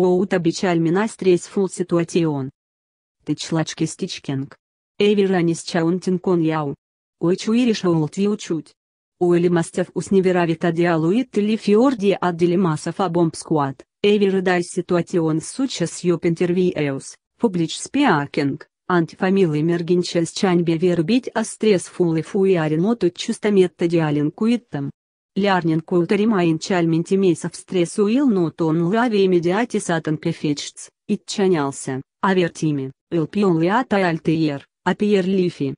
Оут обичаль мина стресфул Ты члачки стичкинг. Эвиранис чаунтин кон яу. Ой чуириш оулт а и учуть. Уэли мастев усневеравит адиалуит или фиорди аддели массов абомб сквад. Эвиры дай ситуацион сучас юп интервьюс, публич спиакинг. Антифамилы мергенчес чаньбе вербить а стресс фулы фуяриноту чустометта диалин куиттам. Лярнинку утаримаин чальминти мейсов стресс уил нутон лави медиатис атанкефечц, итчанялся, авертими, илпион лиатай альтиер, апиер лифи.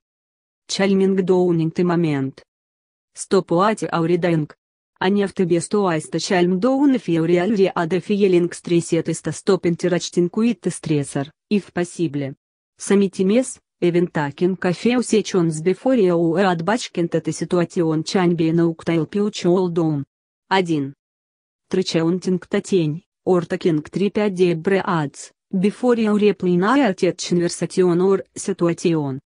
Чальминг доунинг ты момент. Стопуати ауриденг. А нефты без туайста чальм доуна фиуриаль риада фиелинг стресет иста стопен тирачтинкуитта стрессор, и в пасибле. Самитимес, Эвентакен кофе усечен с бифория уэ от бачкин тета ситуацион чаньбина уктайл пиучуол дом. 1. Трычаунтинг татень, ортакинг 35 дебре адс, бифория уреплина отец ченверсатион ор ситуацион.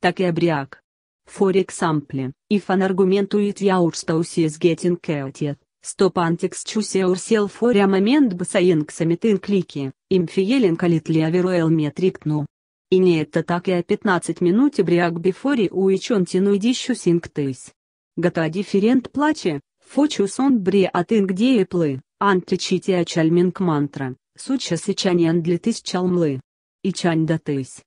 Так и обряк. For example, if an argument with your spouse is getting heated, stop antics choose yourself for a moment by saying something clicky, im feeling a little overwhelmed right now. И не это так и о 15 минуте бряг бифори уичон тяну идищу синктысь. Гата дифферент плаче, фочус он бри от а ингдее плы, античития чальминг мантра, суча сычаньян для тысяч чалмлы. И чань да тысь.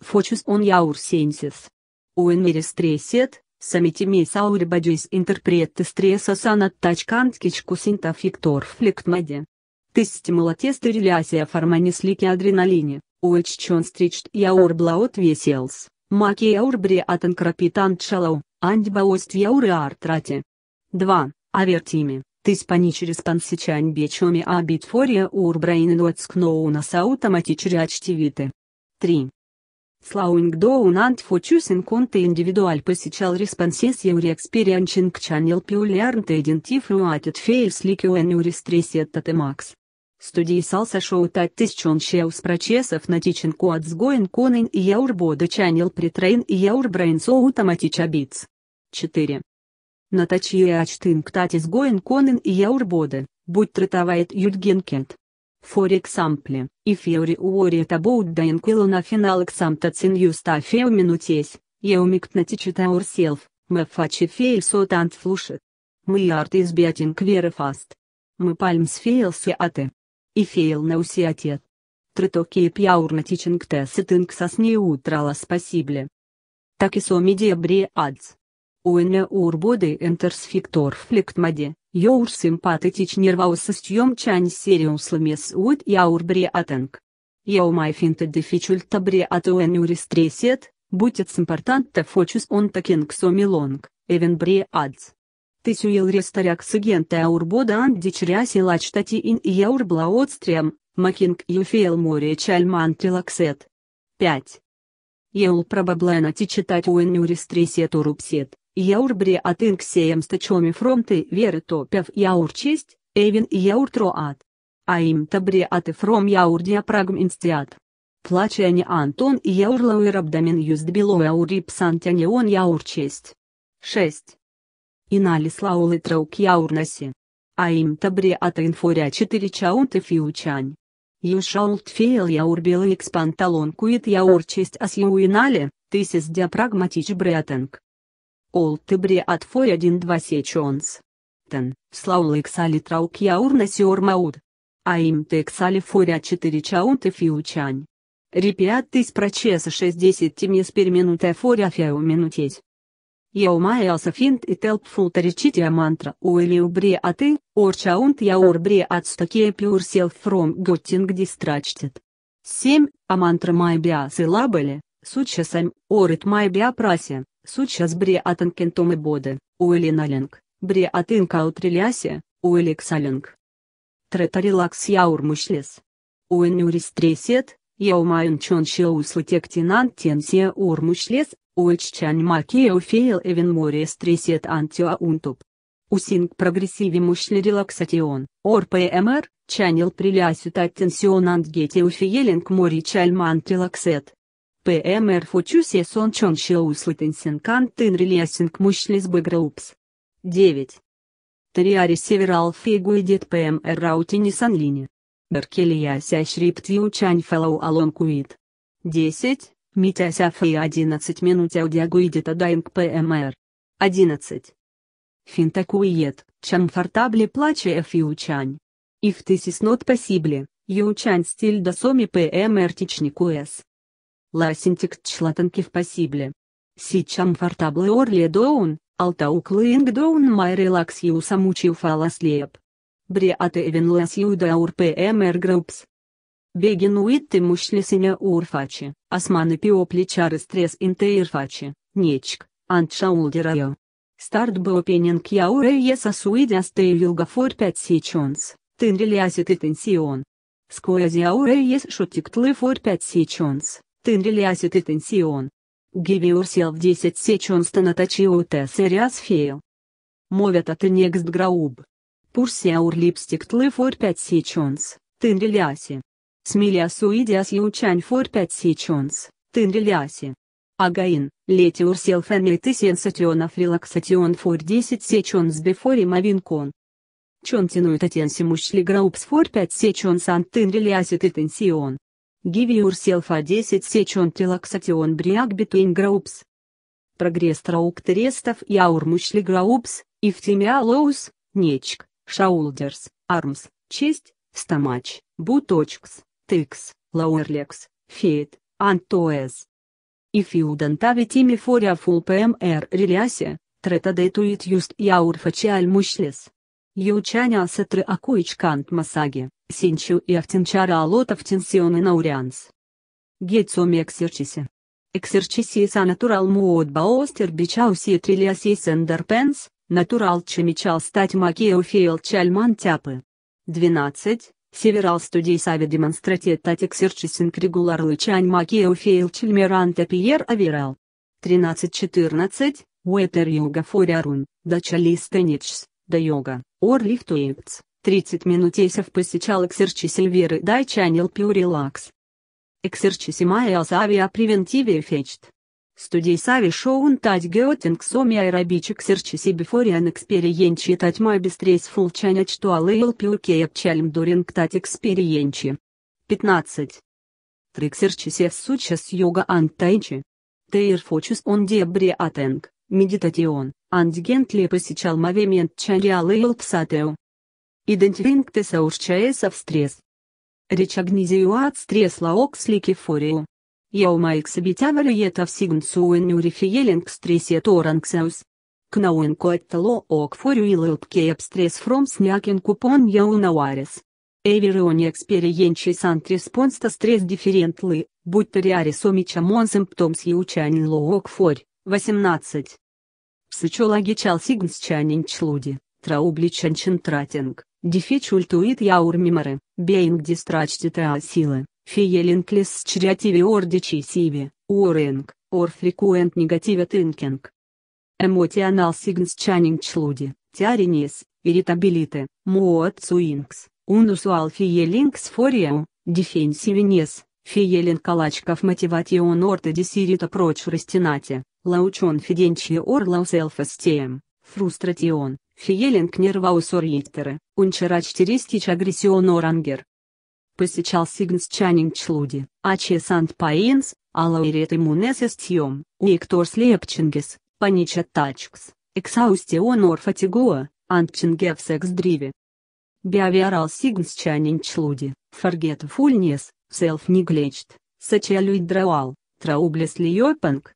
Фочус он яур сенсис. Уэнмери стресет, самитиме саурибадюис интерпретты стресса санат тачканткичку синтафиктор фликтмаде. Ты стимулатесты релясия а фарманислики адреналине. Уэльчонстричт и Аурблаут Веселс, Маки Аурбриатен Крапитан Чалау, Андьбаост Яуры Артрате. 2. Авертими, Тиспани через Пансичань Бечоми Абитфория Урбрейн Дуэцкноунас Аутоматичри Ачтивиты. 3. Слауинг доун ант фочусен конте индивидуаль посещал респонсес еври экспериенчинг чанел пиулярнт идентифруатит фейлс ликюэн юристресет макс. Studiisalsa šūtāt izčunšieus procesов natīčen kods goin konin и яур бода чанил притрейн и яур брейнсо утоматича биц. 4. Натачье ачтын ктатис гоин конин и яур бода, будь тратовает юдгенкент. For example, if you worried about the inquilinophenolic something you stuff you minutes, you might not teach it yourself, me face face out and flush it. Мы арт из биотинг веры фаст. Мы пальм с фейлси аты и фейл на усиатет. Тритоки и пяурна тичингтес и тынксас не утрала спасибле. Так и соми дебри адс. Уэне урбоды энтерсфиктор фликтмаде, йоур симпатетич нерваусас чьем чань ут сериуслымес уд яурбри атенк. Яумай финта дефичульта бри атуэн юристресет, симпортант импортанта фочус он такинг лонг. эвен бри адс. Тысюилрестаряк сыгента аурбода андичря силачтатиин и яурблаотстрем, макинг юфейл море чальман трилаксет. 5. Еул прабаблена тичитать уэннюристрисет урупсет, яурбре от инксеем стачоми фронты веры топев яур честь, эвин яур троат. А им табре от и фром яур диапрагм инстиат. Плачане Антон яур лауэр абдамин юздбило яур рипсантяне он яур честь. 6. Иналис а им Аим табриата инфоря 4 чаунты фиучань. Юшаулт фейл яур белый экспанталон кует яур честь асьюинале, тысис диапрагматич бретенг. Олты от фой один два сечонс. Тен, слаулы ксали траук яурна сиор мауд. а им ты ксали форя четыре чаунты фиучань. Репиат тыс прочеса 60 тимес пер минута форя феу минутесь. Еомаэса финт и телп фултаричития мантра уэлиу бри а ты, орчаунт яур бри от стакея пюр сел фром готтинг дистрачтет. 7. А мантра майбиа силабели, сучасам, орит майбиа прасе, сучас бри атанкентом и боды, уэлиналинг, бри атынка утрилясе, Трета релакс яур мышлес. Уэнюристресет, яумаюн чон шиус латектинан тенсия ур мышлес Uișciani feil even more stresset antiauntup. Using progressivimus relaxation, or PMR, channel prelasut attention and geteu feeling more calmant relaxet. PMR focus is on conscious latency and in releasing muscles groups. 9. Триари Северал Фигуидит ПМР Раутини Санлини. Беркелия Ся Шрипт Виучань Фэллоу Алон Куит. 10. Митя Сафия 11 минут аудиогуидита дайнг ПМР. 11. Финтакуиет, чамфортабли плаче фиучань. If this is not possible, you can still do some PMR тичникуэс. La syntax latenки в possible. Si comfortable orly down, altauk lying down my relax you samuchiu fall asleep. Briat even less you daur PMR groups. Begin with the mushlisine urfaci. Османы плечары Стрес Интеирфачи, Нечк, Антшаулдерайо. Старт был пенинг опенинг Яурея Сосуидя Стейлюга пять 5 тын Тинрелиасит и Тенсион. Скоязи Аурея Шутиктлы Фор пять 5 тын Тинрелиасит и Тенсион. гиви Гивиурсел в десять 10 Сичонс Танатачиуте Сериас Фейл. Мовят от Некст Грауб. Пурсиаур Липстиктлы Фор пять 5 тын Тинрелиаси. Смилиасуидиас фор пять сечонс, Тынрилиаси. Агаин, Летиурсел тысен Сенсатионов Релаксатион Фор десять сечонс Бефори Мавинкон. Чон тянует Атенси Мушли Граупс Фор пять сечонс Антынрилиаси Титенсион. Гивиурсел Фа десять сечон Релаксатион Бриак Бетуин Граупс. Прогресс Трауктерестов и Аур Мушли Граупс, и в Нечк, Шаулдерс, Армс, Честь, Стамач, Буточкс. Тыкс, Лауэрлекс, Фейт, Антоэс. И фиудан тавит ими форя фул ПМР релясе, трета дейтуит юст яурфачи аль мушлес. Ючаня сетры акуич кант масаги, синчу и автенчара алотов втенсионы наурианс. Гецоми эксерчисе. Эксерчисиса натурал муот баостер бичауси трилиаси сендерпенс, натурал чемичал стать макео фейл чальман тяпы. 12, Several studies have demonstrated that exercising regularly can make you feel calmer and happier overall. 13-14, Water yoga for Arun, the calisthenics, the yoga, or lift weights. 30 минут есев посещал эксерчиси веры дай чанил пью релакс. Эксерчиси майя савиа превентиве эффект. Студий сави шоун тать геотингсоми аэробичек серчиси бифориан экспериенчи тать май бестрейс фулчань ачтуалы илпиукея пчальм дуринг тать экспериенчи. 15. Триксерчисе сучас йога антайчи. Тейр фочус он дебри атенг, медитатион, антгент ли посещал мавемент чариалы илпсатеу. Идентифинг тесаурчаесов стресс. Речагнизиуат стресс окслики фориу. Jaumaiks bija ķevarieta av signsūen ur i fjellingstreset oranksaus. Knaunko attalo och for uilulpke abstres from snaken kupon jaunauares. Эвериони экспериенчи сант респонста стрес дифферентлы, будь периари сомича монсемптомс еучанин лоок форь, 18. Псычологи чал сигнс чанин члуди, траубли чанчин тратинг, дифе чультуит яур мимары, бейнг дистрачти таа силы. Фиелинклис чрятиви ордичисиви, уоринг, ор фрикуент негативе тинкинг. Эмоционал сигнс чанинг члуди, тиаринис, иритабилите, муоцуинкс, унусуал фиелинкс фориау, дефенсивинес, фиелин калачков мотиватион орта десирита прочь растинате, лаучон фиденчи ор лауселфастеем, фрустратион, фиелинг нерваусорьиттеры, унчерачтеристич агрессион орангер посещал Сигнс Чанинг Члуди, Аче Сант Паинс, Алаирет и Мунес Истьем, Уикторс Лепчингис, Панича Тачкс, Эксаустион Орфатигоа, Антчингев Секс Дриве. Биавиарал Сигнс Чанинг Члуди, Фаргет Фульнес, Селф Неглечт, Сачалюй Драуал, Траублес Лиопанг,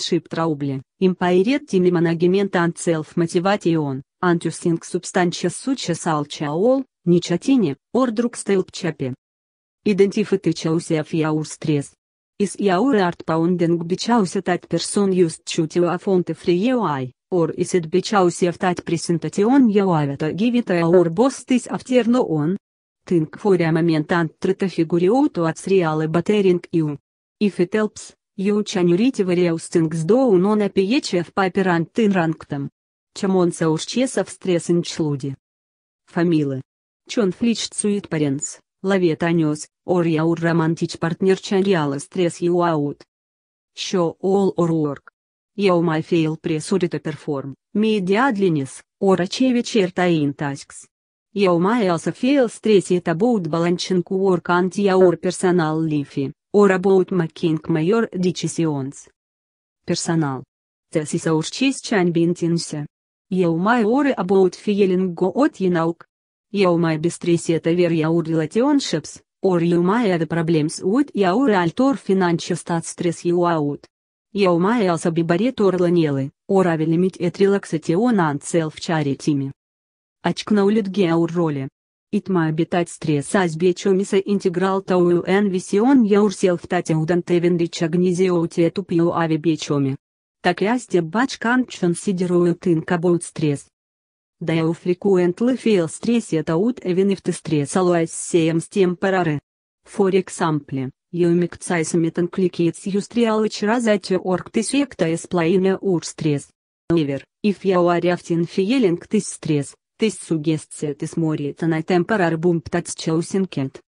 Шип Траубле, Импайрет Тими Манагемент Антселф Мотиватион, Антюсинг Субстанча Суча Салчаол, Ничатине, ордрук стелпчапе. Идентифиты чаусиаф яур стрес. Из яур арт паундинг бичауся тать персон юст чутио афонте фриеуай, ор исид бичаусиаф тать пресентатион яуавета гивита яур бостис автерно он. Тинг форя моментант трета фигуриоту от сриалы батеринг иу. If it helps, you can read various доу но на пиечев паперант тин ранктом. Чамон саушчесов стресс инчлуди. Фамилы. Чон Чонфлич цуит паренс, лавет анес, ор яур романтич партнер чарьяла стресс юаут. Шо ол орорг. Яу мафейл пресурита перформ, медиадлинис, орачевич иртаин таскс. Яу маялса фейл стресит абоут баланчинку оркант яур персонал лифи, ор абоут макинг майор дичисионс. Персонал. Тесиса урчис чань бинтинся. Яумай оры абоут фиелинг гоот енаук, Eu mai bistrisetăver iaur relationships, ori eu mai ada problems ut iaur altor financia stat stres eu aut. Eu mai el să bibaret or lanele, or avelimit et relaxation and self-charitime. Очкнауlit геаур роли. Итма обитать стресс азбечомиса интеграл тауэн висион яур селфтате удантевен ричагнизиоуте тупио авибечоми. Так я стеббачкан чон сидерует инкабоут стресс de au frequently feel stressed out even if the stress always seems temporary. For example, you might say something like it's usual which that your effect is plain or stress. However, if you are often feeling this stress, this suggests it is more than a temporary bump that's choosing it.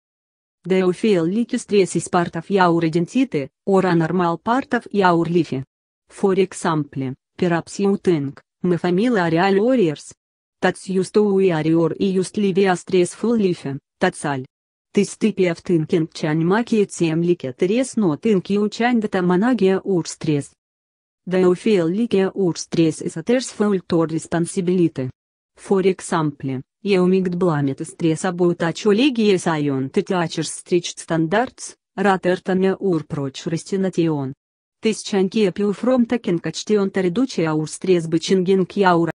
Do you feel like stress is part of your identity, or a normal part of your life? For example, perhaps you think, my family are all warriors, тац юст уиариор и юст ливи ливиастрес фул лифе, тацаль. Тыстыпия в тынкинг чань макия тем ликетерес но тынки у чань дата манагия урстрес. Да уфел ликия урстрес и сатерс фаультор респонсибилиты. For example, eu migt blamet stres about acolegie saion teachers strict standards, ratертаме ур прочрестинатион. Тысчанки пил фром такин качтион таридучи аур стрес бычингин кьяура.